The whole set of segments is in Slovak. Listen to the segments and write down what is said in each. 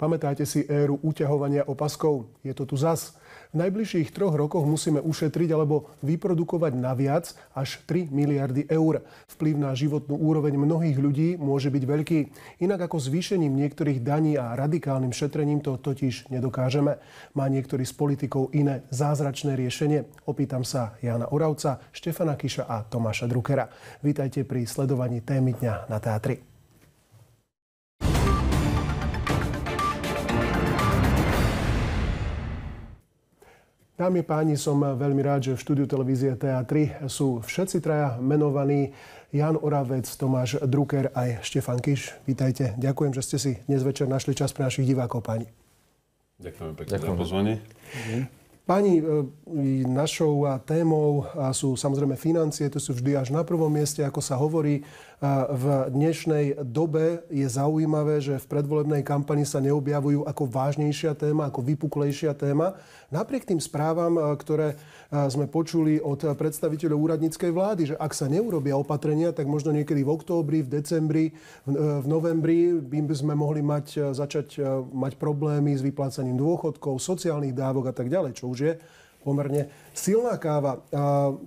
Pamätáte si éru uťahovania opaskov? Je to tu zas. V najbližších troch rokoch musíme ušetriť alebo vyprodukovať naviac až 3 miliardy eur. Vplyv na životnú úroveň mnohých ľudí môže byť veľký. Inak ako zvýšením niektorých daní a radikálnym šetrením to totiž nedokážeme. Má niektorý z politikov iné zázračné riešenie? Opýtam sa Jana Oravca, Štefana Kiša a Tomáša Druckera. Vítajte pri sledovaní témy dňa na Teatri. Dámy páni, som veľmi rád, že v štúdiu televízie TA3 sú všetci traja menovaní. Jan Oravec, Tomáš Drucker aj Štefan Kiš. Vítajte. Ďakujem, že ste si dnes večer našli čas pre našich divákov, páni. Ďakujem pekne Ďakujem. za pozvanie. Páni, e, našou témou sú samozrejme financie, to sú vždy až na prvom mieste, ako sa hovorí v dnešnej dobe je zaujímavé, že v predvolebnej kampani sa neobjavujú ako vážnejšia téma, ako vypuklejšia téma. Napriek tým správam, e, ktoré e, sme počuli od predstaviteľov úradníckej vlády, že ak sa neurobia opatrenia, tak možno niekedy v októbri, v decembri, v e, novembri by sme mohli mať, začať mať problémy s vyplácaním dôchodkov, sociálnych dávok a tak ďalej, čo už je pomerne silná káva.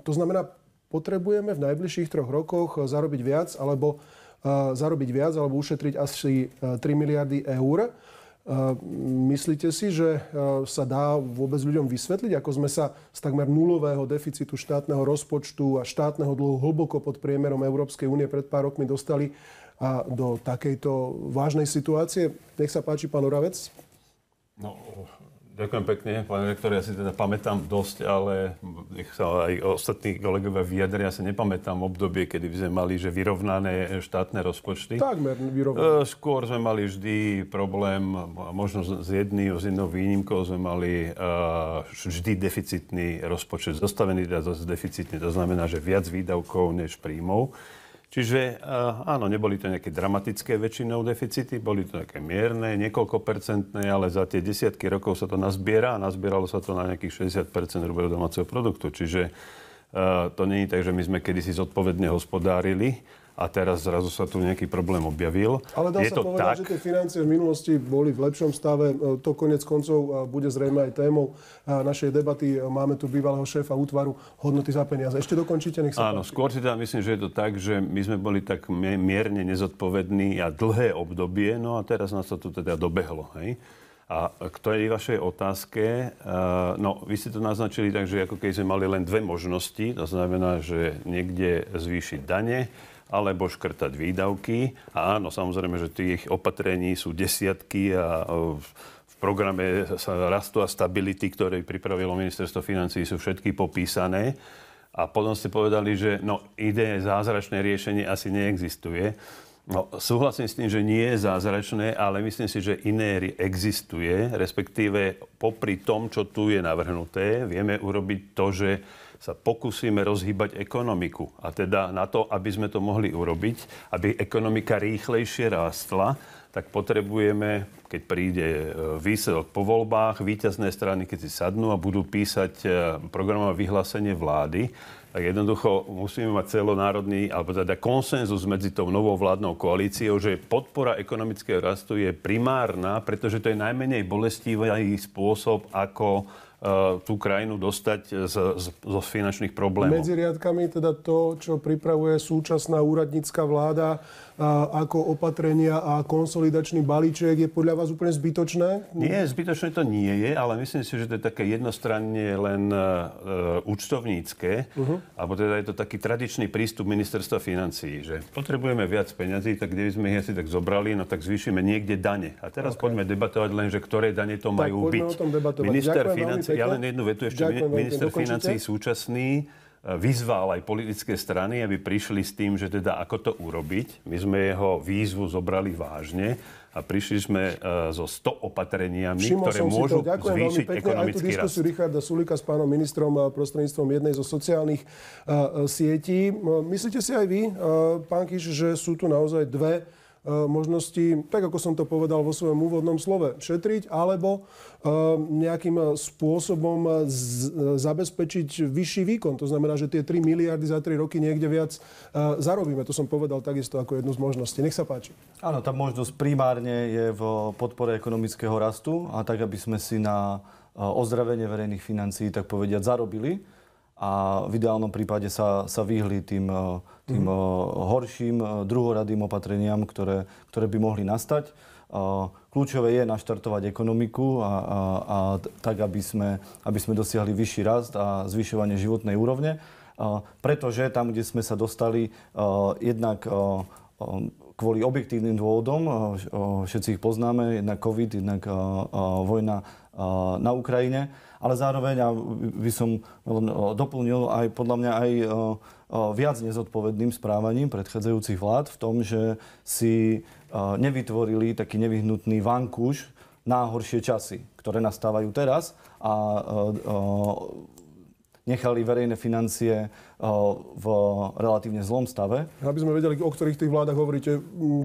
To znamená, potrebujeme v najbližších troch rokoch eh, zarobiť viac alebo, eh, zarobiť viac, alebo ušetriť asi 3 eh, miliardy eur. Myslíte si, že sa dá vôbec ľuďom vysvetliť, ako sme sa z takmer nulového deficitu štátneho rozpočtu a štátneho dlhu hlboko pod priemerom Európskej únie pred pár rokmi dostali a do takejto vážnej situácie? Nech sa páči, pán Uravec. No, Ďakujem pekne, pán rektor, ja si teda pamätám dosť, ale nech sa aj ostatní kolegovia vyjadria, ja sa nepamätám obdobie, kedy by sme mali že vyrovnané štátne rozpočty. Takmer vyrovnané. Eh, skôr sme mali vždy problém, možno z jedným, z jednou výnimkou sme mali eh, vždy deficitný rozpočet, zostavený teda deficitný, to znamená, že viac výdavkov než príjmov. Čiže eh, áno, neboli to nejaké dramatické väčšinou deficity, boli to nejaké mierne, niekoľko percentné, ale za tie desiatky rokov sa to nazbiera a nazbieralo sa to na nejakých 60 hrubého domáceho produktu. Čiže eh, to není tak, že my sme kedysi zodpovedne hospodárili a teraz zrazu sa tu nejaký problém objavil. Ale dá je sa to povedať, tak? že tie financie v minulosti boli v lepšom stave. E, to konec koncov e, bude zrejme aj témou e, našej debaty. Máme tu bývalého šéfa útvaru hodnoty za peniaze. Ešte dokončíte, nech sa Áno, páči. skôr si teda myslím, že je to tak, že my sme boli tak mierne nezodpovední a dlhé obdobie, no a teraz nás to tu teda dobehlo. Hej? A k tej vašej otázke, no vy ste to naznačili tak, že ako keď sme mali len dve možnosti, to znamená, že niekde zvýšiť dane, alebo škrtať výdavky. A áno, samozrejme, že tých opatrení sú desiatky a v programe rastu a stability, ktoré pripravilo ministerstvo financí, sú všetky popísané. A potom ste povedali, že no, ide zázračné riešenie asi neexistuje. No, súhlasím s tým, že nie je zázračné, ale myslím si, že iné existuje, respektíve popri tom, čo tu je navrhnuté, vieme urobiť to, že sa pokúsime rozhýbať ekonomiku. A teda na to, aby sme to mohli urobiť, aby ekonomika rýchlejšie rástla, tak potrebujeme, keď príde e, výsledok po voľbách, Víťazné strany, keď si sadnú a budú písať e, programové vyhlásenie vlády, tak jednoducho musíme mať celonárodný, alebo teda konsenzus medzi tou novou vládnou koalíciou, že podpora ekonomického rastu je primárna, pretože to je najmenej bolestivý spôsob, ako Eh, tú krajinu dostať eh, z, z, zo finančných problémov. Medzi riadkami teda to, čo pripravuje súčasná úradnícka vláda a, eh, ako opatrenia a konsolidačný balíček, je podľa vás úplne zbytočné? Nie, zbytočné to nie je, ale myslím si, že to je také jednostranne len e, účtovnícke, uh-huh. alebo teda je to taký tradičný prístup ministerstva financií, že potrebujeme viac peňazí, tak kde by sme ich asi tak zobrali, no tak zvýšime niekde dane. A teraz okay. poďme debatovať len, že ktoré dane to tak majú byť. O tom debatovať. Minister financí sveta. Ja len jednu vetu ešte. Ďakujem, minister financí súčasný eh, vyzval aj politické strany, aby prišli s tým, že teda ako to urobiť. My sme jeho výzvu zobrali vážne a prišli sme eh, so 100 opatreniami, Všimol ktoré môžu to. Ďakujem zvýšiť pekne. ekonomický rast. tú diskusiu Richarda Sulika s pánom ministrom eh, prostredníctvom jednej zo sociálnych uh, sietí. Myslíte si aj vy, uh, pán Kiš, že sú tu naozaj dve E, možnosti, tak ako som to povedal vo svojom úvodnom slove, šetriť alebo e, nejakým spôsobom zabezpečiť vyšší výkon. To znamená, že tie 3 miliardy za 3 roky niekde viac e, zarobíme. To som povedal takisto ako jednu z možností. Nech sa páči. Áno, tá možnosť primárne je v podpore ekonomického rastu a tak, aby sme si na ozdravenie verejných financií, tak povediať, zarobili a v ideálnom prípade sa, sa vyhli tým, eh, tým mm. horším eh, druhoradým opatreniam, ktoré, ktoré by mohli nastať. Kľúčové je naštartovať ekonomiku a, a, a tak, aby sme, aby sme dosiahli vyšší rast a zvyšovanie životnej úrovne, pretože tam, kde sme sa dostali, jednak kvôli objektívnym dôvodom, všetci ich poznáme, jednak COVID, jednak vojna na Ukrajine, ale zároveň, a by som e, doplnil, aj podľa mňa aj e, e, viac nezodpovedným správaním predchádzajúcich vlád v tom, že si nevytvorili taký nevyhnutný vankúš na horšie časy, ktoré nastávajú teraz a nechali verejné financie eh, v relatívne zlom stave. Aby sme vedeli, o ktorých tých vládach hovoríte,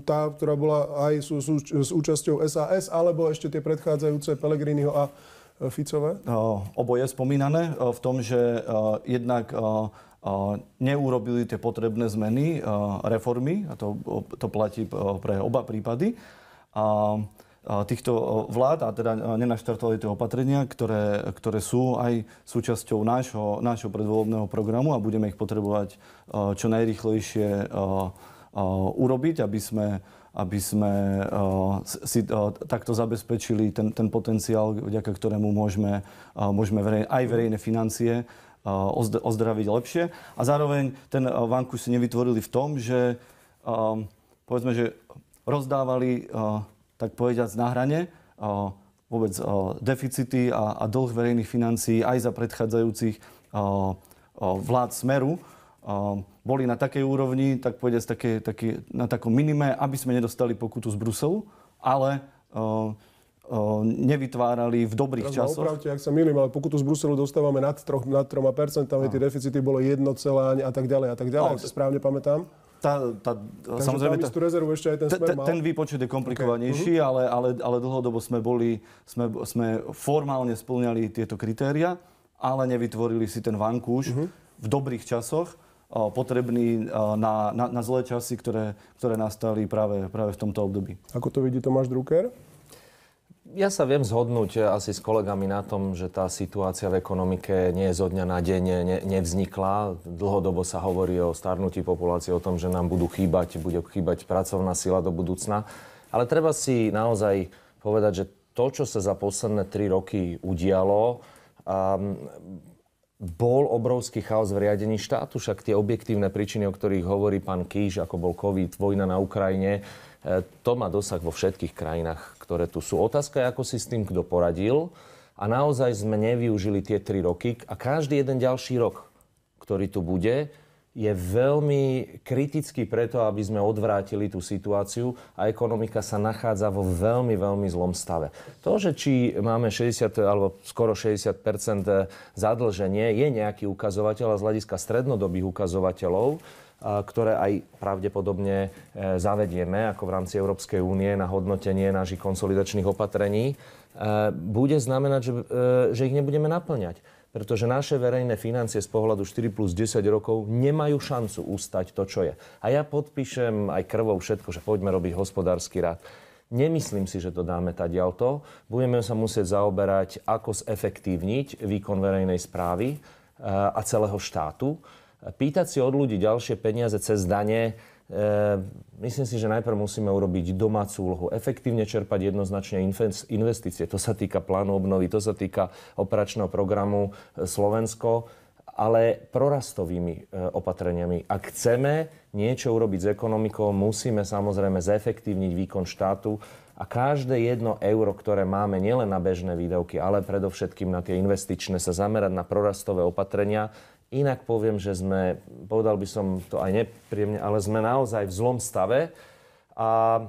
tá, ktorá bola aj s, s, s účasťou SAS, alebo ešte tie predchádzajúce Pelegriniho a eh, Ficové? Eh, oboje spomínané v tom, že jednak neurobili tie potrebné zmeny, reformy, a to, to platí pre oba prípady. A týchto vlád a teda nenaštartovali tie opatrenia, ktoré, ktoré sú aj súčasťou nášho, nášho predvoľobného programu a budeme ich potrebovať čo najrychlejšie urobiť, aby sme, aby sme si takto zabezpečili ten, ten potenciál, vďaka ktorému môžeme, môžeme aj verejné financie ozdraviť lepšie. A zároveň ten vanku si nevytvorili v tom, že povedzme, že rozdávali tak povediac na hrane vôbec deficity a, a dlh verejných financií aj za predchádzajúcich vlád Smeru boli na takej úrovni, tak povediať také, také, na takom minime, aby sme nedostali pokutu z Bruselu, ale nevytvárali v dobrých Teraz časoch. Opravte, ak sa milím, ale pokutu z Bruselu dostávame nad, 3%, nad 3%, tie deficity bolo 1, a tak ďalej, a tak ďalej, ak no, sa správne pamätám. Tá, tá, Takže samozrejme, tá, rezervu ešte aj ten smer ten, mal? Ten výpočet je komplikovanejší, okay. Mhm. ale, ale, ale dlhodobo sme boli, sme, sme formálne splňali tieto kritéria, ale nevytvorili si ten vankúš uh-huh. v dobrých časoch, potrebný na, na, na zlé časy, ktoré, ktoré nastali práve, práve v tomto období. Ako to vidí Tomáš Drucker? ja sa viem zhodnúť eh, asi s kolegami na tom, že tá situácia v ekonomike nie je zo dňa na deň eh, ne, nevznikla. Dlhodobo sa hovorí o starnutí populácie, o tom, že nám budú chýbať, bude chýbať pracovná sila do budúcna. Ale treba si naozaj povedať, že to, čo sa za posledné tri roky udialo, um, bol obrovský chaos v riadení štátu, však tie objektívne príčiny, o ktorých hovorí pán Kýž, ako bol COVID, vojna na Ukrajine, eh, to má dosah vo všetkých krajinách ktoré tu sú. Otázka je, ako si s tým kto poradil. A naozaj sme nevyužili tie tri roky a každý jeden ďalší rok, ktorý tu bude, je veľmi kritický preto, aby sme odvrátili tú situáciu a ekonomika sa nachádza vo veľmi, veľmi zlom stave. To, že či máme 60 alebo skoro 60 zadlženie, je nejaký ukazovateľ a z hľadiska strednodobých ukazovateľov Eh, ktoré aj pravdepodobne eh, zavedieme ako v rámci Európskej únie na hodnotenie našich konsolidačných opatrení, eh, bude znamenať, že, že ich nebudeme naplňať. Pretože naše verejné financie z pohľadu 4 plus 10 rokov nemajú šancu ustať to, čo je. A ja podpíšem aj krvou všetko, že poďme robiť hospodársky rád. Nemyslím si, že to dáme tadialto. Budeme sa musieť zaoberať, ako zefektívniť výkon verejnej správy a celého štátu Pýtať si od ľudí ďalšie peniaze cez dane, e, myslím si, že najprv musíme urobiť domácu úlohu. Efektívne čerpať jednoznačne investície. To sa týka plánu obnovy, to sa týka operačného programu e, Slovensko, ale prorastovými e, opatreniami. Ak chceme niečo urobiť s ekonomikou, musíme samozrejme zefektívniť výkon štátu a každé jedno euro, ktoré máme nielen na bežné výdavky, ale predovšetkým na tie investičné, sa zamerať na prorastové opatrenia, Inak poviem, že sme, povedal by som to aj nepríjemne, ale sme naozaj v zlom stave. A,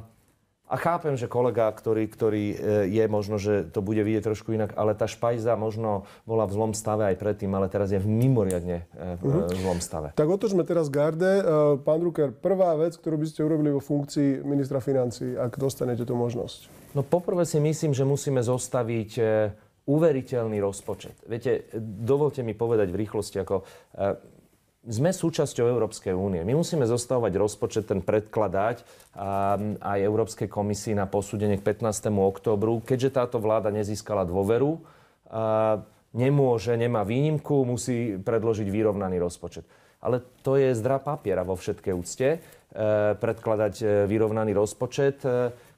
a chápem, že kolega, ktorý, ktorý e, je, možno, že to bude vidieť trošku inak, ale tá špajza možno bola v zlom stave aj predtým, ale teraz je v mimoriadne e, v uh-huh. zlom stave. Tak otočme teraz garde. Pán Drucker, prvá vec, ktorú by ste urobili vo funkcii ministra financí, ak dostanete tú možnosť? No poprvé si myslím, že musíme zostaviť uveriteľný rozpočet. Viete, dovolte mi povedať v rýchlosti, ako e, sme súčasťou Európskej únie. My musíme zostavovať rozpočet, ten predkladať aj Európskej komisii na posúdenie k 15. októbru. Keďže táto vláda nezískala dôveru, nemôže, nemá výnimku, musí predložiť vyrovnaný rozpočet. Ale to je zdra papiera vo všetkej úcte, e, predkladať e, vyrovnaný rozpočet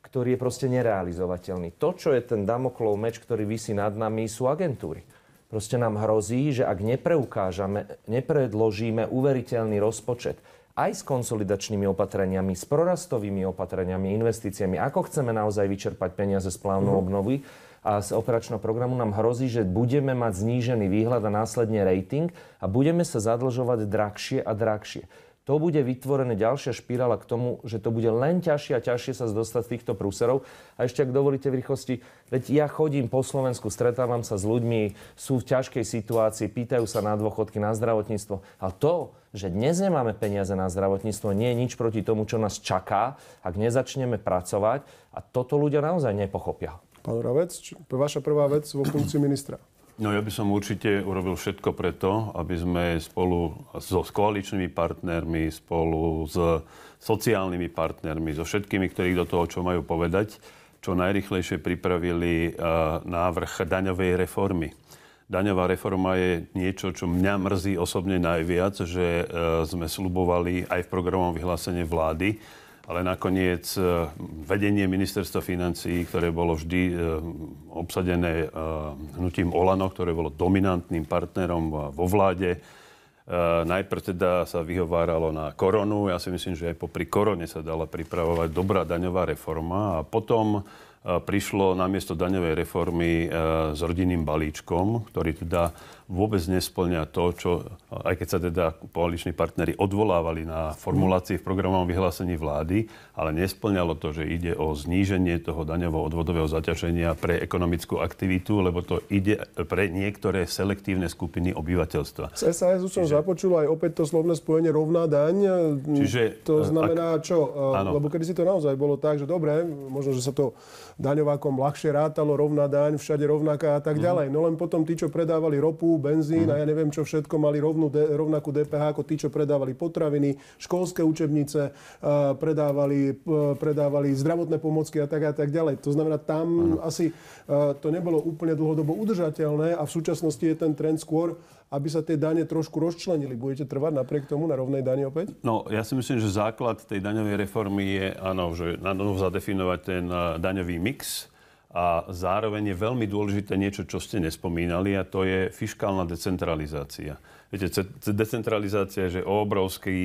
ktorý je proste nerealizovateľný. To, čo je ten damoklov meč, ktorý vysí nad nami, sú agentúry. Proste nám hrozí, že ak nepreukážame, nepredložíme uveriteľný rozpočet, aj s konsolidačnými opatreniami, s prorastovými opatreniami, investíciami, ako chceme naozaj vyčerpať peniaze z plánu mm-hmm. obnovy a z operačného programu, nám hrozí, že budeme mať znížený výhľad a následne rating a budeme sa zadlžovať drahšie a drahšie to bude vytvorené ďalšia špirála k tomu, že to bude len ťažšie a ťažšie sa dostať z týchto prúserov. A ešte, ak dovolíte v rýchlosti, veď ja chodím po Slovensku, stretávam sa s ľuďmi, sú v ťažkej situácii, pýtajú sa na dôchodky, na zdravotníctvo. A to, že dnes nemáme peniaze na zdravotníctvo, nie je nič proti tomu, čo nás čaká, ak nezačneme pracovať. A toto ľudia naozaj nepochopia. Pán Ravec, vaša prvá vec vo funkcii ministra. No ja by som určite urobil všetko preto, aby sme spolu so koaličnými partnermi, spolu s sociálnymi partnermi, so všetkými, ktorí do toho, čo majú povedať, čo najrychlejšie pripravili e, návrh daňovej reformy. Daňová reforma je niečo, čo mňa mrzí osobne najviac, že e, sme slubovali aj v programovom vyhlásení vlády, ale nakoniec e, vedenie ministerstva financí, ktoré bolo vždy e, obsadené e, hnutím Olano, ktoré bolo dominantným partnerom vo vláde, najprv teda sa vyhováralo na koronu. Ja si myslím, že aj popri korone sa dala pripravovať dobrá daňová reforma a potom prišlo namiesto daňovej reformy s rodinným balíčkom, ktorý teda vôbec nesplňa to, čo, aj keď sa teda koaliční partnery odvolávali na formulácii v programovom vyhlásení vlády, ale nesplňalo to, že ide o zníženie toho daňovo-odvodového zaťaženia pre ekonomickú aktivitu, lebo to ide pre niektoré selektívne skupiny obyvateľstva. S SAS som Čiže... započul aj opäť to slovné spojenie rovná daň. Čiže, to eh, znamená ak... čo? Eh, Áno. Lebo kedy si to naozaj bolo tak, že dobre, možno, že sa to daňovákom ľahšie rátalo, rovná daň, všade rovnaká a tak mhm. ďalej. Mm. No len potom tí, čo predávali ropu, benzín uh-huh. a mhm. ja neviem čo všetko, mali rovnú, rovnakú DPH ako tí, čo predávali potraviny, školské učebnice, eh, predávali, eh, predávali zdravotné pomocky a tak a tak ďalej. To znamená, tam uh-huh. asi eh, to nebolo úplne dlhodobo udržateľné a v súčasnosti je ten trend skôr aby sa tie dane trošku rozčlenili. Budete trvať napriek tomu na rovnej dani opäť? No, ja si myslím, že základ tej daňovej reformy je, áno, že na zadefinovať ten daňový mix, a zároveň je veľmi dôležité niečo, čo ste nespomínali, a to je fiskálna decentralizácia. Viete, decentralizácia je že obrovský,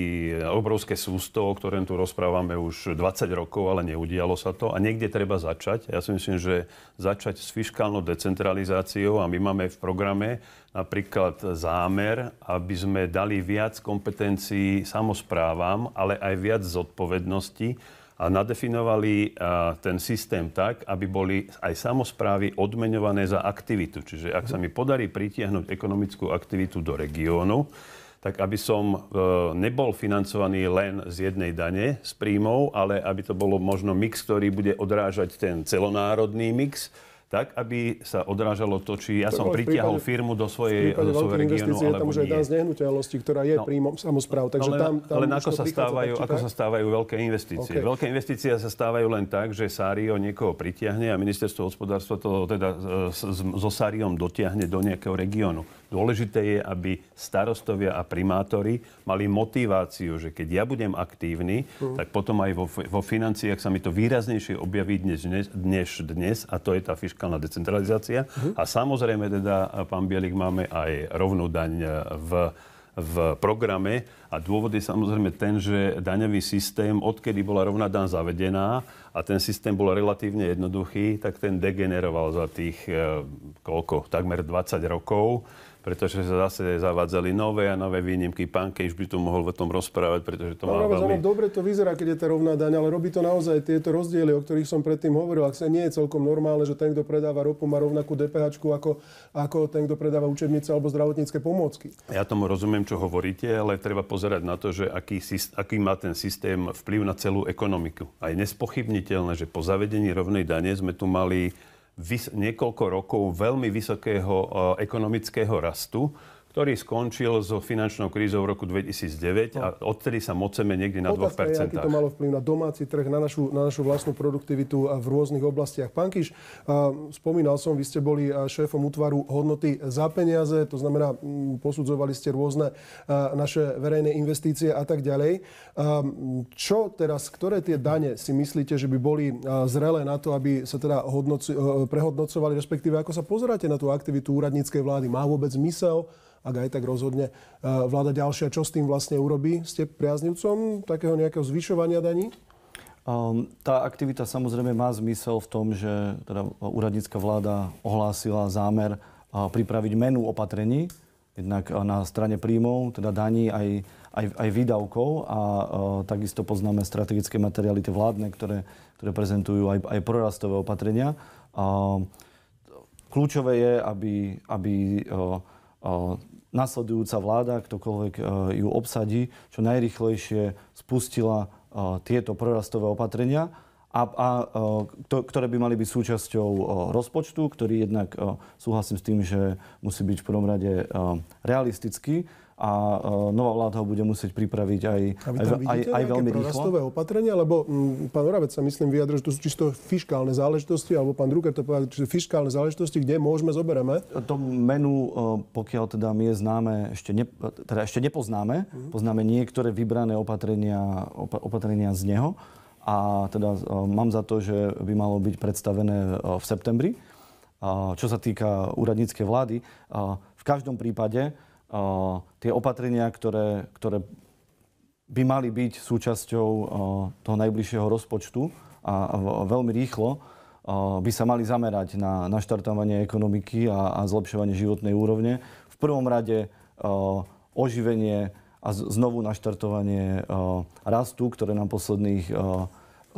obrovské sústo, o ktorom tu rozprávame už 20 rokov, ale neudialo sa to. A niekde treba začať. Ja si myslím, že začať s fiskálnou decentralizáciou a my máme v programe napríklad zámer, aby sme dali viac kompetencií samozprávam, ale aj viac zodpovednosti a nadefinovali e, ten systém tak, aby boli aj samozprávy odmeňované za aktivitu. Čiže ak sa mi podarí pritiahnuť ekonomickú aktivitu do regiónu, tak aby som e, nebol financovaný len z jednej dane, z príjmov, ale aby to bolo možno mix, ktorý bude odrážať ten celonárodný mix, tak, aby sa odrážalo to, či ja som pritiahol prípade, firmu do svojej, do svojej regiónu, alebo tam už nie. je tá z ktorá je no, príjmom samozpráv. No, takže ale, tam, tam ale ako, sa stávajú, tak, ako sa stávajú veľké investície? Okay. Veľké investície sa stávajú len tak, že Sário niekoho pritiahne a ministerstvo hospodárstva to teda e, so Sáriom dotiahne do nejakého regiónu. Dôležité je, aby starostovia a primátori mali motiváciu, že keď ja budem aktívny, mm. tak potom aj vo, vo financiách sa mi to výraznejšie objaví dnes, dnes, dnes a to je tá fiskálna decentralizácia. Mm. A samozrejme teda, pán Bielik, máme aj rovnú daň v v programe a dôvod je samozrejme ten, že daňový systém, odkedy bola rovná dan zavedená a ten systém bol relatívne jednoduchý, tak ten degeneroval za tých e, koľko, takmer 20 rokov pretože sa zase zavádzali nové a nové výnimky. Pán Kejš by tu mohol o tom rozprávať, pretože to má veľmi... Dobre to vyzerá, keď je tá rovná daň, ale robí to naozaj tieto rozdiely, o ktorých som predtým hovoril. Ak sa nie je celkom normálne, že ten, kto predáva ropu, má rovnakú DPH ako, ako ten, kto predáva učebnice alebo zdravotnícke pomôcky. Ja tomu rozumiem, čo hovoríte, ale treba pozerať na to, že aký, aký má ten systém vplyv na celú ekonomiku. A je nespochybniteľné, že po zavedení rovnej dane sme tu mali vys- niekoľko rokov veľmi vysokého eh, ekonomického rastu ktorý skončil s finančnou krízou v roku 2009 no. a odtedy sa moceme niekde na Otázka 2%. Je, aký to malo vplyv na domáci trh, na našu, na našu vlastnú produktivitu v rôznych oblastiach. Pán Kiš, spomínal som, vy ste boli šéfom útvaru hodnoty za peniaze, to znamená, posudzovali ste rôzne naše verejné investície a tak ďalej. Čo teraz, ktoré tie dane si myslíte, že by boli zrelé na to, aby sa teda hodnoci, e, prehodnocovali, respektíve ako sa pozeráte na tú aktivitu úradníckej vlády? Má vôbec zmysel? ak aj tak rozhodne e, vláda ďalšia, čo s tým vlastne urobí? Ste priaznivcom takého nejakého zvyšovania daní? Um, tá aktivita samozrejme má zmysel v tom, že teda úradnícka vláda ohlásila zámer e, pripraviť menu opatrení, jednak e, na strane príjmov, teda daní aj, aj, aj výdavkov a, a takisto poznáme strategické materiály tie vládne, ktoré, ktoré prezentujú aj, aj prorastové opatrenia. A, ehm, kľúčové je, aby, aby a, a, nasledujúca vláda, ktokoľvek e, ju obsadí, čo najrychlejšie spustila e, tieto prorastové opatrenia, a, a, e, ktoré by mali byť súčasťou rozpočtu, ktorý jednak súhlasím s tým, že musí byť v prvom rade realistický, a e, nová vláda ho bude musieť pripraviť aj, aj, aj, aj veľmi rýchlo. opatrenia, lebo m, mm, pán Oravec sa myslím vyjadro že to sú čisto fiskálne záležitosti, alebo pán Drucker to povedal, že fiskálne záležitosti, kde môžeme, zoberieme. To menu, e, pokiaľ teda my je známe, ešte, ne, teda ešte nepoznáme, mm-hmm. poznáme niektoré vybrané opatrenia, opatrenia z neho a teda e, mám za to, že by malo byť predstavené v septembri. Čo sa týka úradníckej vlády, v každom prípade tie opatrenia, ktoré, ktoré by mali byť súčasťou toho najbližšieho rozpočtu a veľmi rýchlo, by sa mali zamerať na naštartovanie ekonomiky a, a zlepšovanie životnej úrovne. V prvom rade oživenie a znovu naštartovanie rastu, ktoré nám posledných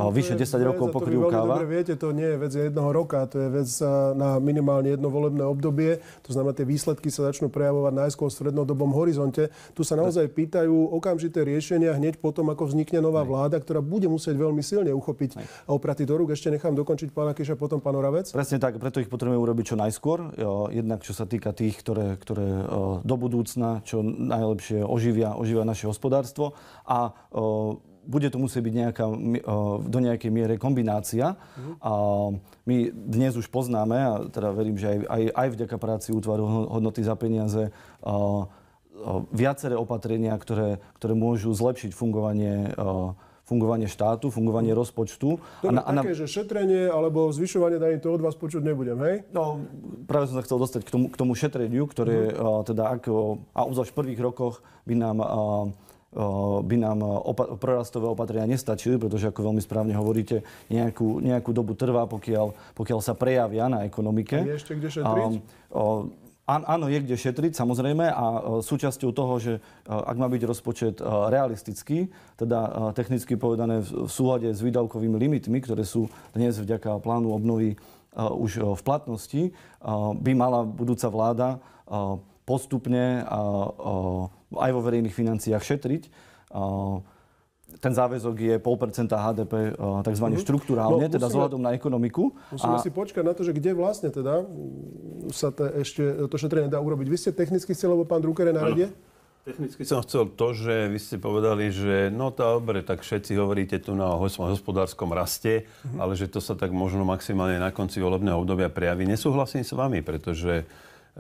a no vyše 10 rokov pokrývkáva. Dobre viete, to nie je vec jedného roka, to je vec na minimálne jedno volebné obdobie. To znamená, tie výsledky sa začnú prejavovať najskôr v strednodobom horizonte. Tu sa naozaj pýtajú okamžité riešenia hneď potom, ako vznikne nová vláda, ktorá bude musieť veľmi silne uchopiť a opratiť do rúk. Ešte nechám dokončiť pána Kiša, potom pán Oravec. Presne tak, preto ich potrebujeme urobiť čo najskôr. Jednak čo sa týka tých, ktoré, ktoré do budúcna čo najlepšie oživia, oživia naše hospodárstvo a bude tu musieť byť nejaká, do nejakej miere kombinácia. Uh-huh. A my dnes už poznáme, a teda verím, že aj, aj, aj vďaka práci útvaru hodnoty za peniaze, viaceré opatrenia, ktoré, ktoré môžu zlepšiť fungovanie fungovanie štátu, fungovanie rozpočtu. Dobre, a na, a na... také, že šetrenie alebo zvyšovanie daní, to od vás počuť nebudem, hej? No, práve som sa chcel dostať k tomu, k tomu šetreniu, ktoré mm. uh, teda ako, a už v prvých rokoch by nám uh, Eh, by nám eh, opa- prorastové opatrenia nestačili, pretože ako veľmi správne hovoríte, nejakú, nejakú dobu trvá, pokiaľ, pokiaľ sa prejavia na ekonomike. Je ešte kde šetriť? Eh, áno, je kde šetriť, samozrejme, a súčasťou toho, že ak má byť rozpočet realistický, teda technicky povedané v súhľade s výdavkovými limitmi, ktoré sú dnes vďaka plánu obnovy už v platnosti, by mala budúca vláda postupne aj vo verejných financiách šetriť. Ten záväzok je 0,5% HDP tzv. Mm-hmm. štruktúrálne, no, teda vzhľadom na ekonomiku. Musíme a... si počkať na to, že kde vlastne teda sa to ešte to šetrenie dá urobiť. Vy ste technicky chceli, lebo pán Drucker je na rade? Technicky som chcel to, že vy ste povedali, že no dobre, tak všetci hovoríte tu na hospodárskom raste, mm-hmm. ale že to sa tak možno maximálne na konci volebného obdobia prejaví. Nesúhlasím s vami, pretože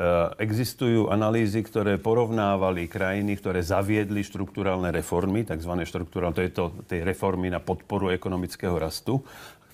Eh, existujú analýzy, ktoré porovnávali krajiny, ktoré zaviedli štruktúralne reformy, tzv. štruktúralne, to je to, tej reformy na podporu ekonomického rastu,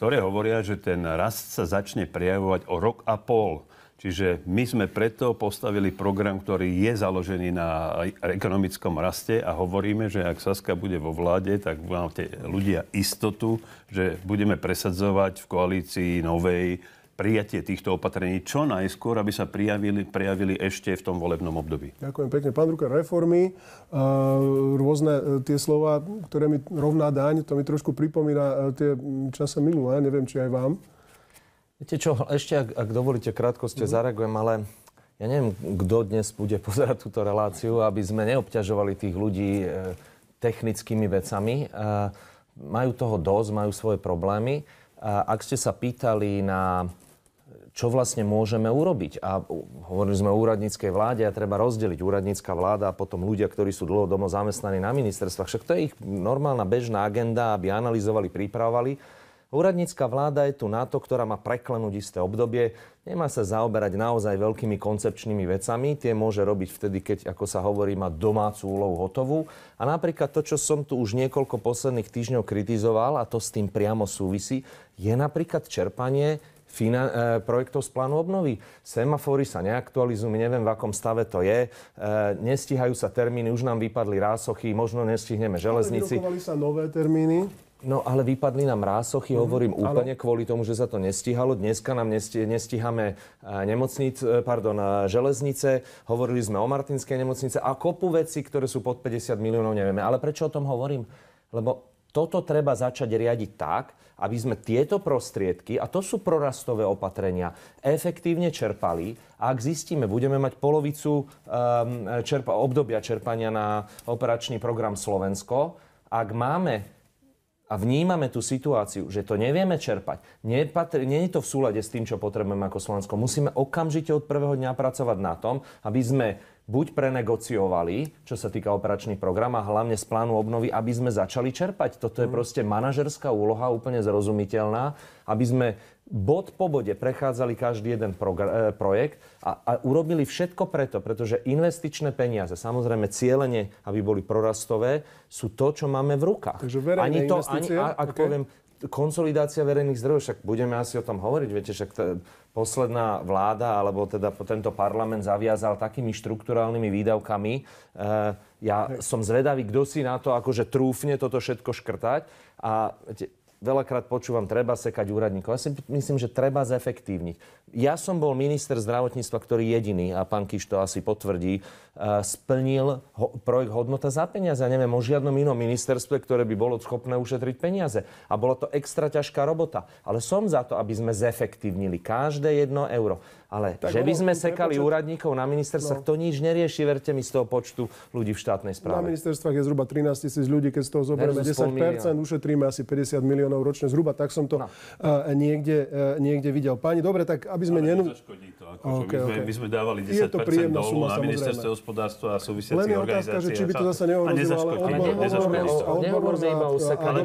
ktoré hovoria, že ten rast sa začne prejavovať o rok a pol. Čiže my sme preto postavili program, ktorý je založený na ekonomickom raste a hovoríme, že ak Saska bude vo vláde, tak máte ľudia istotu, že budeme presadzovať v koalícii novej prijatie týchto opatrení čo najskôr, aby sa prijavili, prijavili ešte v tom volebnom období. Ďakujem pekne. Pán Ruka, reformy, e, rôzne e, tie slova, ktoré mi rovná daň, to mi trošku pripomína e, tie čase minulé, neviem, či aj vám. Viete čo, ešte ak, ak dovolíte, krátko ste mm. zareagujem, ale ja neviem, kto dnes bude pozerať túto reláciu, aby sme neobťažovali tých ľudí technickými vecami. Majú toho dosť, majú svoje problémy. Ak ste sa pýtali na čo vlastne môžeme urobiť. A hovorili sme o úradníckej vláde a treba rozdeliť úradnícka vláda a potom ľudia, ktorí sú dlhodobo zamestnaní na ministerstvách. Však to je ich normálna bežná agenda, aby analyzovali, pripravovali. Úradnícka vláda je tu na to, ktorá má preklenúť isté obdobie. Nemá sa zaoberať naozaj veľkými koncepčnými vecami. Tie môže robiť vtedy, keď, ako sa hovorí, má domácu úlohu hotovú. A napríklad to, čo som tu už niekoľko posledných týždňov kritizoval, a to s tým priamo súvisí, je napríklad čerpanie E, projektov z plánu obnovy. Semafory sa neaktualizujú, my neviem, v akom stave to je. E, nestíhajú sa termíny, už nám vypadli rásochy, možno nestihneme železnici. Ale sa nové termíny. No ale vypadli nám rásochy, mm, hovorím ale... úplne kvôli tomu, že sa to nestíhalo. Dneska nám nestíhame e, nemocnic, pardon, železnice, hovorili sme o Martinskej nemocnice a kopu veci, ktoré sú pod 50 miliónov, nevieme. Ale prečo o tom hovorím? Lebo toto treba začať riadiť tak, aby sme tieto prostriedky, a to sú prorastové opatrenia, efektívne čerpali. A ak zistíme, budeme mať polovicu um, čerpa, obdobia čerpania na operačný program Slovensko, ak máme a vnímame tú situáciu, že to nevieme čerpať, nepatr- nie je to v súlade s tým, čo potrebujeme ako Slovensko, musíme okamžite od prvého dňa pracovať na tom, aby sme buď prenegociovali, čo sa týka operačných program a hlavne z plánu obnovy, aby sme začali čerpať. Toto je mm. proste manažerská úloha, úplne zrozumiteľná, aby sme bod po bode prechádzali každý jeden progr- e, projekt a, a urobili všetko preto, pretože investičné peniaze, samozrejme cieľene, aby boli prorastové, sú to, čo máme v rukách. Takže ani to, investície? ani, ak okay. poviem, konsolidácia verejných zdrojov, však budeme asi o tom hovoriť, viete, však to, posledná vláda, alebo teda tento parlament zaviazal takými štruktúrálnymi výdavkami. Eh, ja som zvedavý, kto si na to akože trúfne toto všetko škrtať. A veľakrát počúvam, treba sekať úradníkov. Ja si myslím, že treba zefektívniť. Ja som bol minister zdravotníctva, ktorý jediný, a pán Kiš to asi potvrdí, eh, splnil projekt hodnota za peniaze. Ja neviem o žiadnom inom ministerstve, ktoré by bolo schopné ušetriť peniaze. A bola to extra ťažká robota. Ale som za to, aby sme zefektívnili každé jedno euro. Ale tak že by sme sekali prepočet... úradníkov na ministerstvách, no. to nič nerieši, verte mi, z toho počtu ľudí v štátnej správe. Na ministerstvách je zhruba 13 tisíc ľudí, keď z toho zoberieme 10%, ušetríme asi 50 miliónov ročne. Zhruba tak som to no. uh, niekde, uh, niekde videl. Páni, dobre, tak aby sme... Ale nenú... zaškodí to. Ako, okay, my, sme, okay. my sme dávali 10% je to príjemná dolu suma, na ministerstvo hospodárstva a súvisiacich Len je otázka, že či by to zase neohrozilo, ale nehovorme iba o sekare,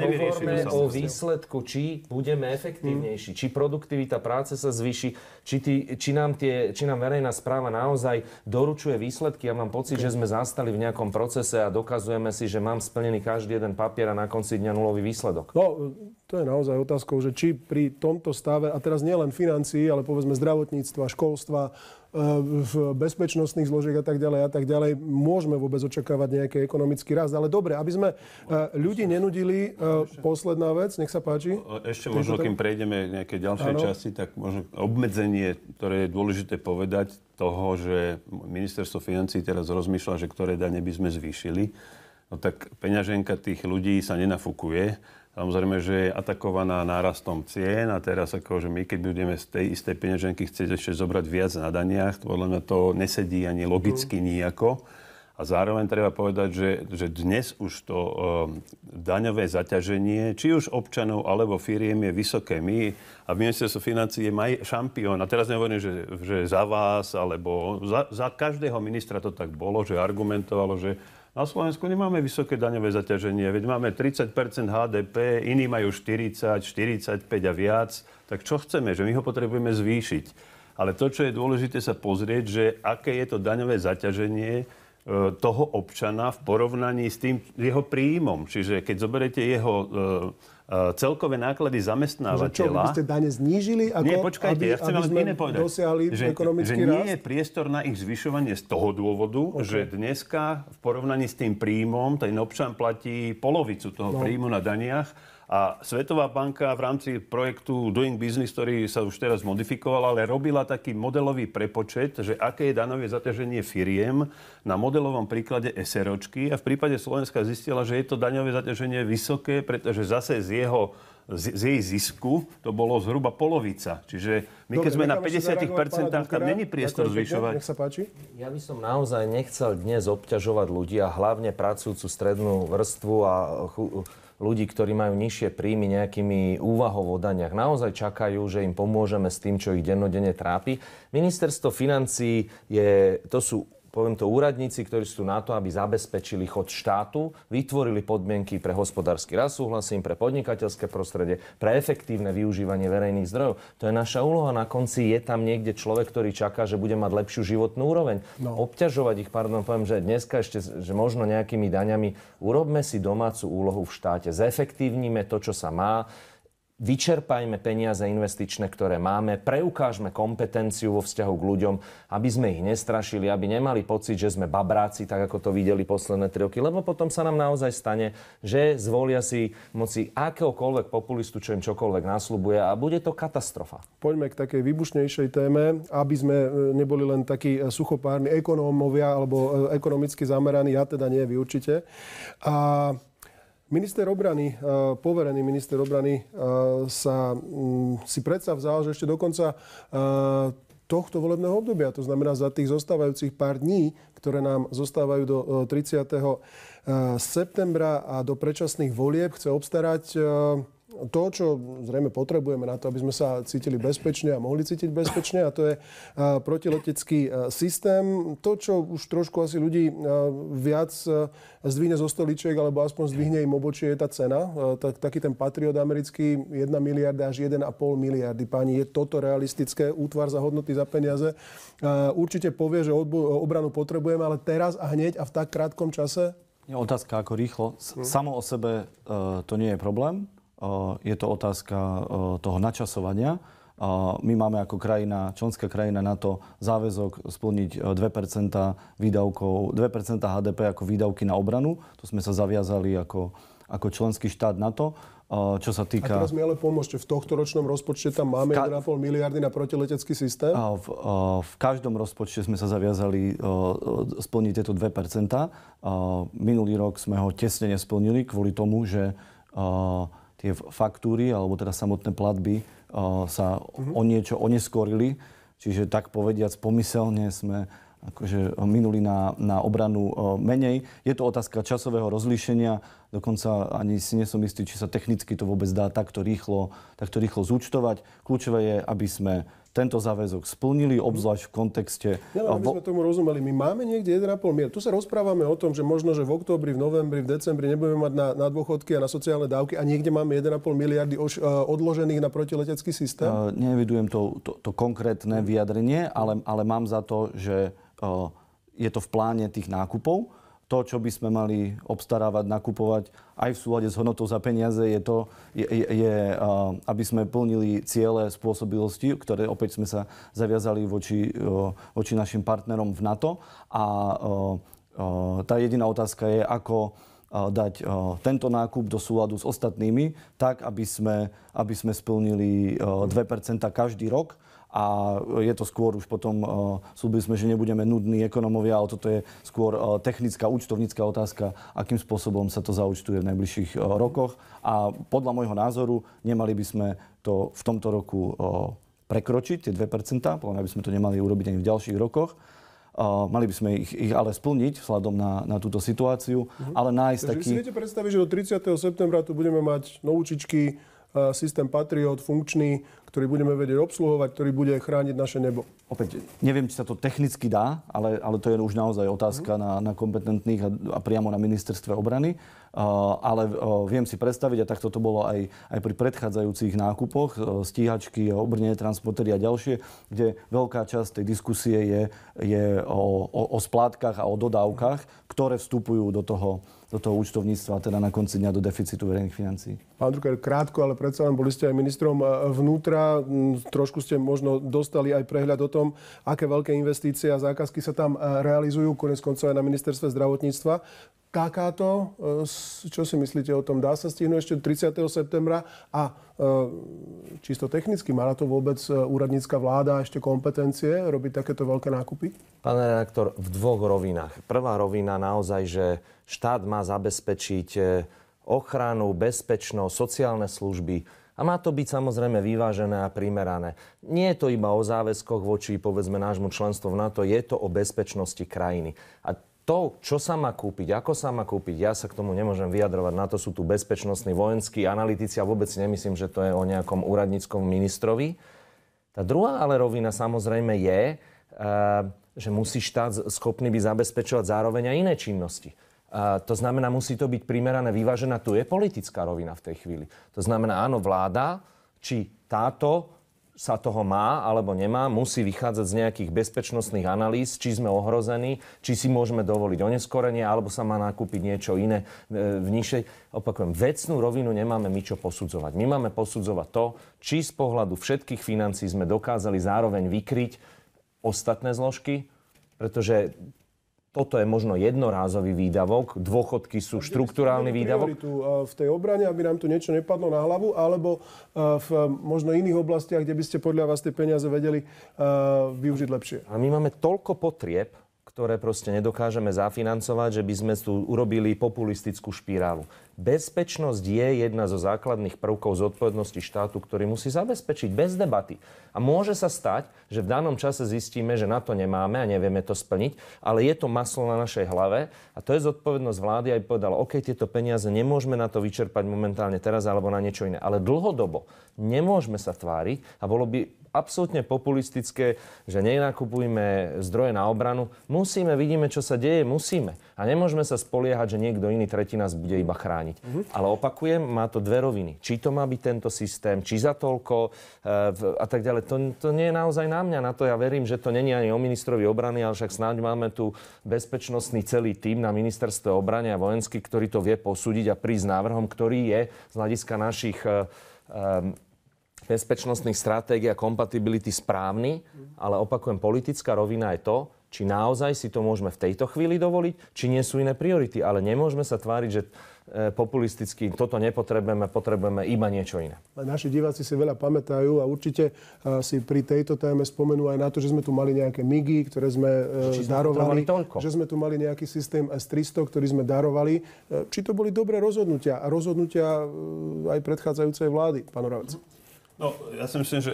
o výsledku, či budeme efektívnejší, či produktivita práce sa zvýši, či, tí, či, nám tie, či nám verejná správa naozaj doručuje výsledky. Ja mám pocit, že sme zastali v nejakom procese a dokazujeme si, že mám splnený každý jeden papier a na konci dňa nulový výsledok. No, to je naozaj otázkou, že či pri tomto stave, a teraz nielen financií, ale povedzme zdravotníctva, školstva, eh, v bezpečnostných zložiek a tak ďalej a tak ďalej, môžeme vôbec očakávať nejaký ekonomický rast. Ale dobre, aby sme eh, ľudí nenudili, eh, posledná vec, nech sa páči. Ešte možno, kým prejdeme nejaké ďalšie ano. časti, tak možno obmedzenie, ktoré je dôležité povedať, toho, že ministerstvo financí teraz rozmýšľa, že ktoré dane by sme zvýšili, no tak peňaženka tých ľudí sa nenafúkuje Samozrejme, že je atakovaná nárastom cien a teraz akože my, keď budeme z tej istej peňaženky chcieť ešte zobrať viac na daniach, podľa mňa to nesedí ani logicky mhm. nejako. A zároveň treba povedať, že, že dnes už to um, daňové zaťaženie, či už občanov alebo firiem je vysoké. My a ministerstvo financí je maj, šampión. A teraz nehovorím, že, že za vás, alebo za, za každého ministra to tak bolo, že argumentovalo, že na Slovensku nemáme vysoké daňové zaťaženie, veď máme 30 HDP, iní majú 40, 45 a viac. Tak čo chceme, že my ho potrebujeme zvýšiť? Ale to, čo je dôležité sa pozrieť, že aké je to daňové zaťaženie e, toho občana v porovnaní s tým jeho príjmom. Čiže keď zoberete jeho e, E, celkové náklady zamestnávateľa... Čo, by ste dane znížili? Ako, nie, počkajte, aby, ja chcem vám iné povedať. Dosiahli že, ekonomický že nie rast? je priestor na ich zvyšovanie z toho dôvodu, okay. že dneska v porovnaní s tým príjmom, ten občan platí polovicu toho no. príjmu na daniach a Svetová banka v rámci projektu Doing Business, ktorý sa už teraz modifikoval, ale robila taký modelový prepočet, že aké je danové zaťaženie firiem na modelovom príklade SROčky a v prípade Slovenska zistila, že je to daňové zaťaženie vysoké, pretože zase z jeho z, z jej zisku to bolo zhruba polovica. Čiže my keď sme na 50%, tam není priestor Ďakujem, zvyšovať. Nech sa páči. Ja by som naozaj nechcel dnes obťažovať ľudí a hlavne pracujúcu strednú vrstvu a ľudí, ktorí majú nižšie príjmy nejakými úvahov o daniach. Naozaj čakajú, že im pomôžeme s tým, čo ich dennodenne trápi. Ministerstvo financí je, to sú poviem to, úradníci, ktorí sú na to, aby zabezpečili chod štátu, vytvorili podmienky pre hospodársky rast, súhlasím, pre podnikateľské prostredie, pre efektívne využívanie verejných zdrojov. To je naša úloha. Na konci je tam niekde človek, ktorý čaká, že bude mať lepšiu životnú úroveň. No. Obťažovať ich, pardon, poviem, že dneska ešte, že možno nejakými daňami, urobme si domácu úlohu v štáte, zefektívnime to, čo sa má, vyčerpajme peniaze investičné, ktoré máme, preukážme kompetenciu vo vzťahu k ľuďom, aby sme ich nestrašili, aby nemali pocit, že sme babráci, tak ako to videli posledné tri roky, lebo potom sa nám naozaj stane, že zvolia si moci akéhokoľvek populistu, čo im čokoľvek nasľubuje a bude to katastrofa. Poďme k takej výbušnejšej téme, aby sme e, neboli len takí e, suchopárni ekonómovia alebo e, ekonomicky zameraní, ja teda nie, vy určite. A Minister obrany, e, poverený minister obrany e, sa mm, si predsa vzal, že ešte dokonca e, tohto volebného obdobia, to znamená za tých zostávajúcich pár dní, ktoré nám zostávajú do 30. septembra a do predčasných volieb, chce obstarať to, čo zrejme potrebujeme na to, aby sme sa cítili bezpečne a mohli cítiť bezpečne, a to je protiletecký systém. To, čo už trošku asi ľudí viac zdvihne zo stoličiek, alebo aspoň zdvihne im obočie, je tá cena. taký ten Patriot americký, 1 miliarda až 1,5 miliardy. Páni, je toto realistické? Útvar za hodnoty za peniaze určite povie, že obranu potrebujeme, ale teraz a hneď a v tak krátkom čase? Je otázka, ako rýchlo. Mhm. Samo o sebe e, to nie je problém je to otázka toho načasovania. My máme ako krajina, členská krajina na to záväzok splniť 2% výdavkov, 2% HDP ako výdavky na obranu. To sme sa zaviazali ako, ako členský štát na to čo sa týka... A teraz mi ale pomôžte, v tohto ročnom rozpočte tam máme Ka... 1,5 miliardy na protiletecký systém? A v, a v každom rozpočte sme sa zaviazali splniť tieto 2%. A minulý rok sme ho tesne nesplnili kvôli tomu, že a, tie faktúry, alebo teda samotné platby uh, sa mhm. o niečo oneskorili. Čiže tak povediac, pomyselne sme akože minuli na, na obranu uh, menej. Je to otázka časového rozlíšenia, dokonca ani si nesom istý, či sa technicky to vôbec dá takto rýchlo, takto rýchlo zúčtovať. Kľúčové je, aby sme tento záväzok splnili, obzvlášť v kontexte... Ja, aby sme tomu rozumeli, my máme niekde 1,5 mier. Tu sa rozprávame o tom, že možno, že v októbri, v novembri, v decembri nebudeme mať na, na dôchodky a na sociálne dávky a niekde máme 1,5 miliardy uh, odložených na protiletecký systém? Uh, e, nevidujem to, to, to konkrétne vyjadrenie, ale, ale mám za to, že uh, je to v pláne tých nákupov to, čo by sme mali obstarávať, nakupovať aj v súlade s hodnotou za peniaze, je to, je, je, aby sme plnili ciele spôsobilosti, ktoré opäť sme sa zaviazali voči, voči našim partnerom v NATO. A tá jediná otázka je, ako dať tento nákup do súladu s ostatnými, tak, aby sme, aby sme splnili 2 každý rok a je to skôr už potom, e, slúbili sme, že nebudeme nudní ekonomovia, ale toto je skôr e, technická, účtovnícká otázka, akým spôsobom sa to zaúčtuje v najbližších e, rokoch. A podľa môjho názoru nemali by sme to v tomto roku prekročiť, tie 2%, podľa by sme to nemali urobiť ani v ďalších rokoch. Uh, mali by sme ich, ich ale splniť vzhľadom na, na túto situáciu, uh-huh. ale nájsť Takže taký... si viete predstaviť, že do 30. septembra tu budeme mať novúčičky systém Patriot funkčný, ktorý budeme vedieť obsluhovať, ktorý bude chrániť naše nebo. Opäť, neviem, či sa to technicky dá, ale, ale to je už naozaj otázka mm. na, na kompetentných a, a priamo na ministerstve obrany. Uh, ale uh, viem si predstaviť, a takto to bolo aj, aj pri predchádzajúcich nákupoch, uh, stíhačky, obrne, transportéry a ďalšie, kde veľká časť tej diskusie je, je o, o, o splátkach a o dodávkach, ktoré vstupujú do toho, do toho účtovníctva, teda na konci dňa do deficitu verejných financií. Pán Drucker, krátko, ale predsa len boli ste aj ministrom eh, vnútra. Mm, trošku ste možno dostali aj prehľad o tom, aké veľké investície a zákazky sa tam eh, realizujú, konec koncov aj na ministerstve zdravotníctva. Takáto, eh, čo si myslíte o tom, dá sa stihnúť ešte 30. septembra a čisto technicky, má na to vôbec úradnícka vláda ešte kompetencie robiť takéto veľké nákupy? Pán redaktor, v dvoch rovinách. Prvá rovina naozaj, že štát má zabezpečiť ochranu, bezpečnosť, sociálne služby. A má to byť samozrejme vyvážené a primerané. Nie je to iba o záväzkoch voči, povedzme, nášmu členstvu v NATO, je to o bezpečnosti krajiny. A to, čo sa má kúpiť, ako sa má kúpiť, ja sa k tomu nemôžem vyjadrovať. Na to sú tu bezpečnostní, vojenskí analytici a vôbec nemyslím, že to je o nejakom úradníckom ministrovi. Tá druhá ale rovina samozrejme je, eh, že musí štát schopný by zabezpečovať zároveň aj iné činnosti. To znamená, musí to byť primerané, vyvážená. Tu je politická rovina v tej chvíli. To znamená, áno, vláda, či táto sa toho má alebo nemá, musí vychádzať z nejakých bezpečnostných analýz, či sme ohrození, či si môžeme dovoliť oneskorenie, alebo sa má nakúpiť niečo iné e, v nižšej. Opakujem, vecnú rovinu nemáme my čo posudzovať. My máme posudzovať to, či z pohľadu všetkých financí sme dokázali zároveň vykryť ostatné zložky, pretože toto je možno jednorázový výdavok, dôchodky sú štruktúrálny výdavok. Eh, v tej obrane, aby nám tu niečo nepadlo na hlavu, alebo eh, v eh, možno iných oblastiach, kde by ste podľa vás tie peniaze vedeli využiť lepšie. A my máme toľko potrieb, ktoré proste nedokážeme zafinancovať, že by sme tu urobili populistickú špirálu. Bezpečnosť je jedna zo základných prvkov zodpovednosti štátu, ktorý musí zabezpečiť bez debaty. A môže sa stať, že v danom čase zistíme, že na to nemáme a nevieme to splniť, ale je to maslo na našej hlave a to je zodpovednosť vlády, aj povedala, OK, tieto peniaze nemôžeme na to vyčerpať momentálne teraz alebo na niečo iné. Ale dlhodobo nemôžeme sa tváriť a bolo by absolútne populistické, že nenakupujme zdroje na obranu. Musíme, vidíme, čo sa deje, musíme. A nemôžeme sa spoliehať, že niekto iný tretí nás bude iba chrániť. Mm-hmm. Ale opakujem, má to dve roviny. Či to má byť tento systém, či za toľko e, a tak ďalej. To, to nie je naozaj na mňa. Na to ja verím, že to není ani o ministrovi obrany, ale však snáď máme tu bezpečnostný celý tým na ministerstve obrany a vojenský, ktorý to vie posúdiť a prísť návrhom, ktorý je z hľadiska našich e, e, bezpečnostných stratégií a kompatibility správny, mhm. ale opakujem, politická rovina je to, či naozaj si to môžeme v tejto chvíli dovoliť, či nie sú iné priority. Ale nemôžeme sa tváriť, že e, populisticky toto nepotrebujeme, potrebujeme iba niečo iné. Naši diváci si veľa pamätajú a určite e, si pri tejto téme spomenú aj na to, že sme tu mali nejaké migy, ktoré sme e, či darovali, sme že sme tu mali nejaký systém S-300, ktorý sme darovali. Či to boli dobré rozhodnutia a rozhodnutia aj predchádzajúcej vlády, pán Oravec? No, ja si myslím, že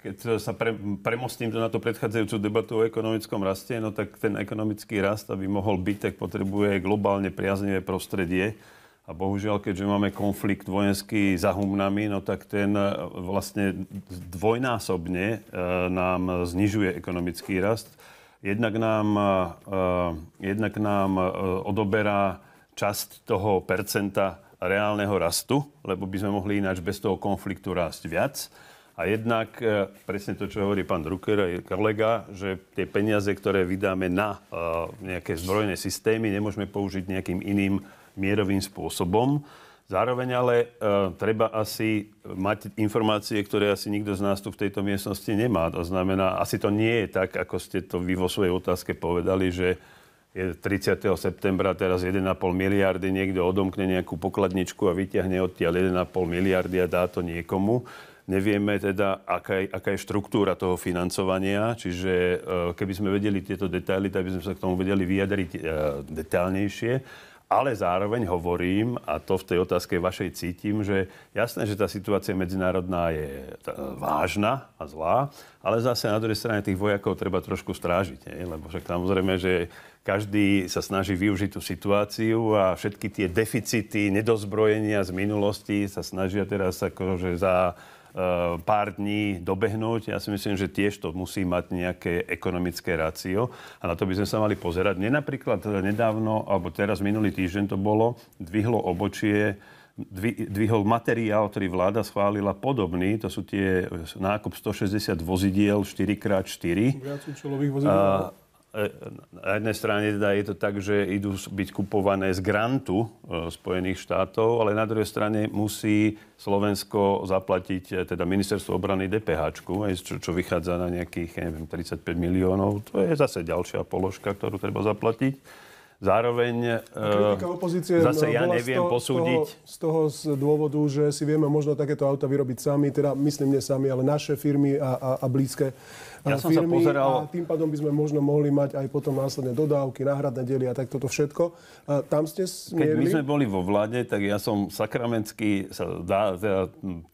keď sa pre, premostím to na tú predchádzajúcu debatu o ekonomickom raste, no tak ten ekonomický rast, aby mohol byť, tak potrebuje globálne priaznivé prostredie. A bohužiaľ, keďže máme konflikt vojenský za humnami, no tak ten e, vlastne dvojnásobne e, nám znižuje ekonomický rast. Jednak nám, e, jednak nám odoberá časť toho percenta reálneho rastu, lebo by sme mohli ináč bez toho konfliktu rásť viac. A jednak e, presne to, čo hovorí pán Drucker a kolega, že tie peniaze, ktoré vydáme na e, nejaké zbrojné systémy, nemôžeme použiť nejakým iným mierovým spôsobom. Zároveň ale e, treba asi mať informácie, ktoré asi nikto z nás tu v tejto miestnosti nemá. To znamená, asi to nie je tak, ako ste to vy vo svojej otázke povedali, že 30. septembra teraz 1,5 miliardy, niekto odomkne nejakú pokladničku a vyťahne odtiaľ 1,5 miliardy a dá to niekomu. Nevieme teda, aká je, aká je štruktúra toho financovania, čiže e, keby sme vedeli tieto detaily, tak by sme sa k tomu vedeli vyjadriť e, detálnejšie ale zároveň hovorím, a to v tej otázke vašej cítim, že jasné, že tá situácia medzinárodná je e, vážna a zlá, ale zase na druhej strane tých vojakov treba trošku strážiť, nie? lebo však samozrejme, že každý sa snaží využiť tú situáciu a všetky tie deficity, nedozbrojenia z minulosti sa snažia teraz akože za Eh, pár dní dobehnúť. Ja si myslím, že tiež to musí mať nejaké ekonomické rácio a na to by sme sa mali pozerať. Mne napríklad eh, nedávno, alebo teraz minulý týždeň to bolo, dvihlo obočie dvihol materiál, ktorý vláda schválila podobný, to sú tie eh, nákup 160 vozidiel 4x4. Viac účelových vozidiel. A, na jednej strane teda je to tak, že idú byť kupované z grantu e, Spojených štátov, ale na druhej strane musí Slovensko zaplatiť e, teda ministerstvo obrany DPH, čo, čo vychádza na nejakých, ja neviem, 35 miliónov. To je zase ďalšia položka, ktorú treba zaplatiť. Zároveň e, opozície zase ja neviem z toho, posúdiť. Z toho, z toho z dôvodu, že si vieme možno takéto auta vyrobiť sami, teda myslím nie sami, ale naše firmy a, a, a blízke ja som firmy sa pozeral... a tým pádom by sme možno mohli mať aj potom následné dodávky, náhradné diely a tak toto všetko. A tam ste smierili... Keď my sme boli vo vláde, tak ja som sakramentsky sa dá, teda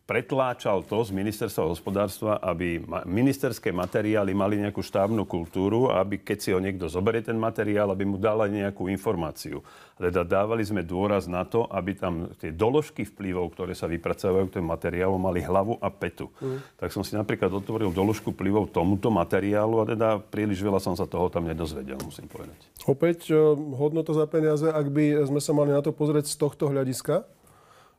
pretláčal to z ministerstva hospodárstva, aby ministerské materiály mali nejakú štávnu kultúru a aby keď si ho niekto zoberie ten materiál, aby mu dala nejakú informáciu. Teda dávali sme dôraz na to, aby tam tie doložky vplyvov, ktoré sa vypracovajú k tomu materiálu, mali hlavu a petu. Mm. Tak som si napríklad otvoril doložku vplyvov tomu, tomuto materiálu a teda príliš veľa som sa toho tam nedozvedel, musím povedať. Opäť e, hodnota za peniaze, ak by sme sa mali na to pozrieť z tohto hľadiska,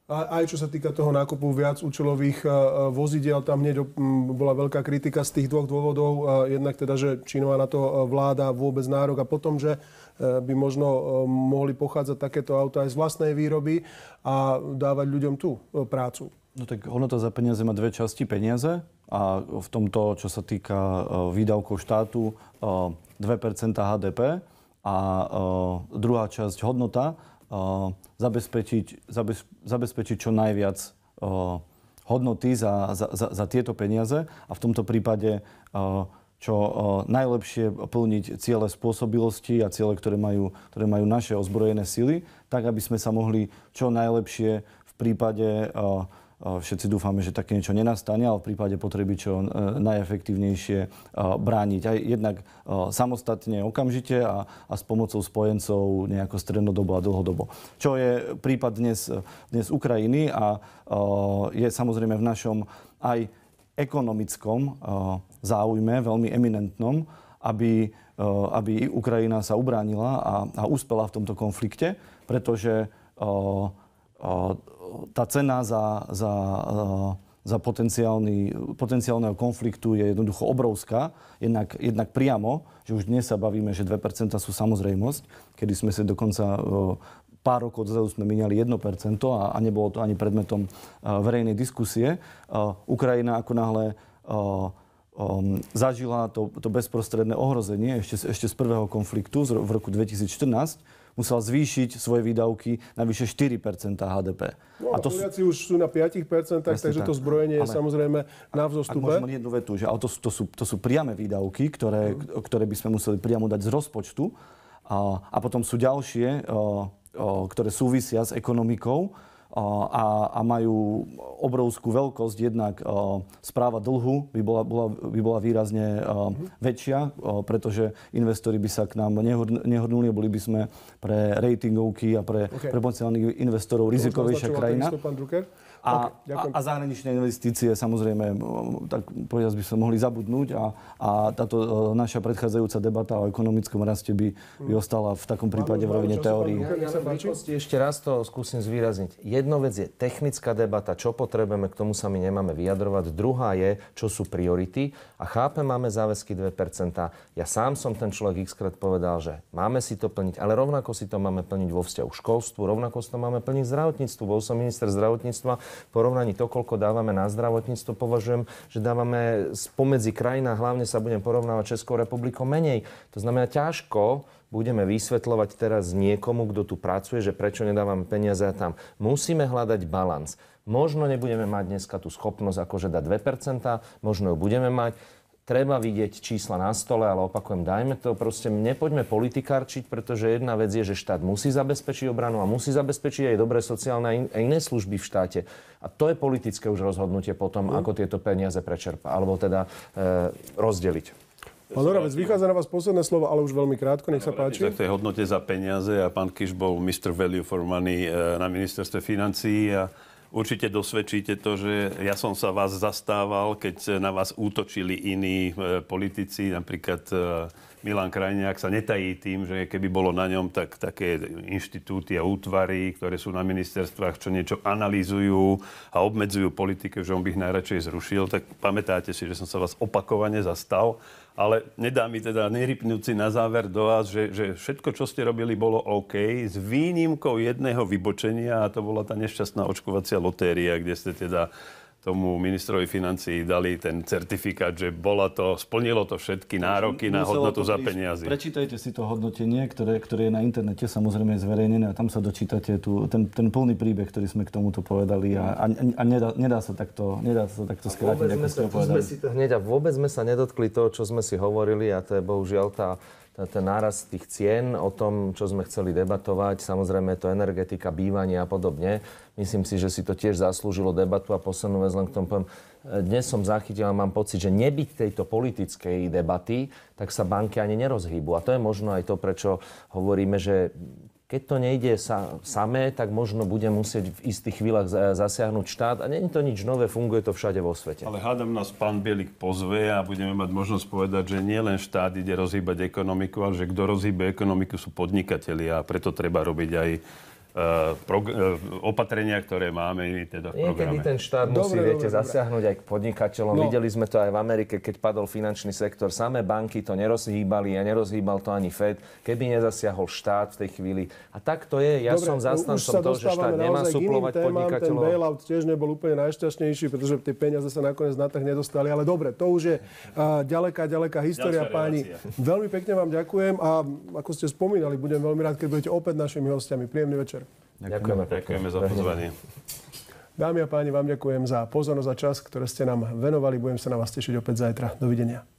a aj čo sa týka toho nákupu viac účelových e, e, vozidel, tam hneď bola veľká kritika z tých dvoch dôvodov. Jednak teda, že čínova na to vláda vôbec nárok a potom, že by možno mohli pochádzať takéto auta aj z vlastnej výroby a dávať ľuďom tú prácu. No tak to za peniaze má dve časti. Peniaze a v tomto, čo sa týka eh, výdavkov štátu, 2 eh, HDP a eh, druhá časť hodnota zabezpečiť, zabezpečiť čo najviac hodnoty za, za, za, za tieto peniaze a v tomto prípade čo najlepšie plniť ciele spôsobilosti a ciele, ktoré majú, ktoré majú naše ozbrojené sily, tak aby sme sa mohli čo najlepšie v prípade uh, Všetci dúfame, že také niečo nenastane, ale v prípade potreby čo e, najefektívnejšie e, brániť. Aj jednak e, samostatne, okamžite a, a s pomocou spojencov nejako strednodobo a dlhodobo. Čo je prípad dnes, dnes Ukrajiny a je samozrejme v našom aj ekonomickom záujme, veľmi eminentnom, aby, aby Ukrajina sa ubránila a, a uspela v tomto konflikte, pretože tá cena za, za, eh, za potenciálneho konfliktu je jednoducho obrovská, jednak, jednak priamo, že už dnes sa bavíme, že 2% sú samozrejmosť, kedy sme si dokonca eh, pár rokov dozadu sme miniali 1% a, a nebolo to ani predmetom eh, verejnej diskusie. Ukrajina ako náhle um, zažila to, to bezprostredné ohrozenie ešte, ešte z prvého konfliktu z, v roku 2014, musel zvýšiť svoje výdavky na vyše 4 HDP. No, a to Poliaci sú... už sú na 5 takže tak. to zbrojenie Ale... je samozrejme na vzostupe. Ak jednu vetu, že ale to, sú, to, sú, to sú priame výdavky, ktoré, mm. ktoré by sme museli priamo dať z rozpočtu. A, a potom sú ďalšie, a, a, ktoré súvisia s ekonomikou a, a majú obrovskú veľkosť. Jednak správa dlhu by bola, bola, by bola výrazne väčšia, pretože investori by sa k nám nehodnuli, boli by sme pre ratingovky a pre, okay. pre potenciálnych investorov rizikovejšia krajina. A, okay, a, a zahraničné investície samozrejme, tak povedať by sa mohli zabudnúť a, a táto e, naša predchádzajúca debata o ekonomickom raste by, by mm. ostala v takom prípade v rovine teórii. Ja ešte raz to skúsim zvýrazniť. Jedno vec je technická debata, čo potrebujeme, k tomu sa my nemáme vyjadrovať. Druhá je, čo sú priority a chápe, máme záväzky 2%. Ja sám som ten človek xkrát povedal, že máme si to plniť, ale rovnako si to máme plniť vo vzťahu školstvu, rovnako si to máme plniť zdravotníctvu. Bol som minister zdravotníctva porovnaní to, koľko dávame na zdravotníctvo, považujem, že dávame spomedzi krajina, hlavne sa budem porovnávať Českou republikou, menej. To znamená, ťažko budeme vysvetľovať teraz niekomu, kto tu pracuje, že prečo nedávame peniaze tam. Musíme hľadať balans. Možno nebudeme mať dneska tú schopnosť akože dať 2%, možno ju budeme mať treba vidieť čísla na stole, ale opakujem, dajme to, proste nepoďme politikárčiť, pretože jedna vec je, že štát musí zabezpečiť obranu a musí zabezpečiť aj dobré sociálne a, in- iné služby v štáte. A to je politické už rozhodnutie potom, mm. ako tieto peniaze prečerpa, alebo teda e, rozdeliť. Pán Horavec, vychádza na vás posledné slovo, ale už veľmi krátko, nech sa páči. Tak to je hodnote za peniaze a pán Kiš bol Mr. Value for Money e, na ministerstve financií a určite dosvedčíte to, že ja som sa vás zastával, keď na vás útočili iní e, politici, napríklad e, Milan Krajniak sa netají tým, že keby bolo na ňom, tak také inštitúty a útvary, ktoré sú na ministerstvách, čo niečo analýzujú a obmedzujú politike, že on by ich najradšej zrušil. Tak pamätáte si, že som sa vás opakovane zastal ale nedá mi teda nerypnúci na záver do vás, že, že všetko, čo ste robili, bolo OK, s výnimkou jedného vybočenia a to bola tá nešťastná očkovacia lotéria, kde ste teda tomu ministrovi financií dali ten certifikát, že bola to, splnilo to všetky nároky na hodnotu za peniaze. Prečítajte si to hodnotenie, ktoré, ktoré je na internete samozrejme zverejnené a tam sa dočítate tu, ten, ten plný príbeh, ktorý sme k tomuto povedali a, a, a nedá, nedá, sa takto, nedá sa takto skrátiť, ako sme, sme si to hneď a vôbec sme sa nedotkli toho, čo sme si hovorili a to je bohužiaľ tá ten náraz tých cien, o tom, čo sme chceli debatovať, samozrejme to energetika, bývanie a podobne. Myslím si, že si to tiež zaslúžilo debatu a poslednú vec len k tomu poviem. Dnes som zachytil a mám pocit, že nebyť tejto politickej debaty, tak sa banky ani nerozhýbu. A to je možno aj to, prečo hovoríme, že keď to nejde sa, samé, tak možno bude musieť v istých chvíľach zasiahnuť štát. A není to nič nové, funguje to všade vo svete. Ale hádam nás pán Bielik pozve a budeme mať možnosť povedať, že nie len štát ide rozhýbať ekonomiku, ale že kto rozhýbe ekonomiku sú podnikatelia a preto treba robiť aj Eh, eh, opatrenia, ktoré máme my teda v programe. Niekedy ten štát musí, dobre, viete, dobre, zasiahnuť aj k podnikateľom. No. Videli sme to aj v Amerike, keď padol finančný sektor. Samé banky to nerozhýbali a nerozhýbal to ani Fed, keby nezasiahol štát v tej chvíli. A tak to je. Ja dobre, som zastancom toho, že štát nemá suplovať témam, podnikateľov. Ten bailout tiež nebol úplne najšťastnejší, pretože tie peniaze sa nakoniec na trh nedostali. Ale dobre, to už je uh, ďaleká, ďaleká história, páni. Veľmi pekne vám ďakujem a ako ste spomínali, budem veľmi rád, keď budete opäť našimi hostiami. Príjemný večer. Ďakujeme, Ďakujeme za pozvanie. Dámy a páni, vám ďakujem za pozornosť a čas, ktoré ste nám venovali. Budem sa na vás tešiť opäť zajtra. Dovidenia.